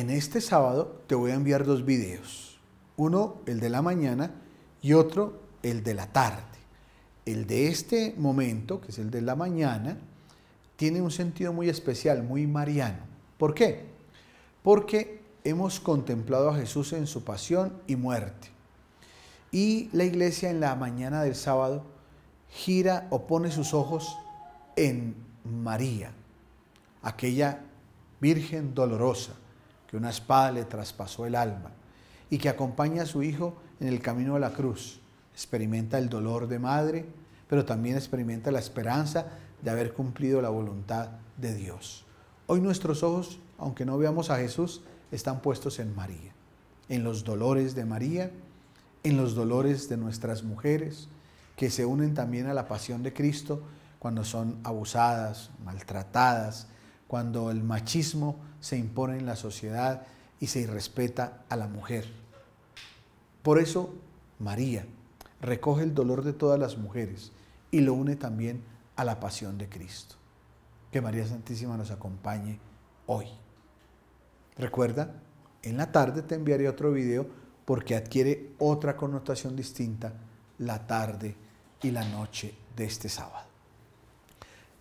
en este sábado te voy a enviar dos videos. Uno, el de la mañana, y otro, el de la tarde. El de este momento, que es el de la mañana, tiene un sentido muy especial, muy mariano. ¿Por qué? Porque hemos contemplado a Jesús en su pasión y muerte. Y la iglesia en la mañana del sábado gira o pone sus ojos en María, aquella Virgen dolorosa, que una espada le traspasó el alma y que acompaña a su hijo en el camino de la cruz. Experimenta el dolor de madre, pero también experimenta la esperanza de haber cumplido la voluntad de Dios. Hoy nuestros ojos, aunque no veamos a Jesús, están puestos en María, en los dolores de María, en los dolores de nuestras mujeres, que se unen también a la pasión de Cristo cuando son abusadas, maltratadas, cuando el machismo se impone en la sociedad y se irrespeta a la mujer. Por eso, María recoge el dolor de todas las mujeres y lo une también a la pasión de Cristo. Que María Santísima nos acompañe hoy. Recuerda, en la tarde te enviaré otro video porque adquiere otra connotación distinta la tarde y la noche de este sábado.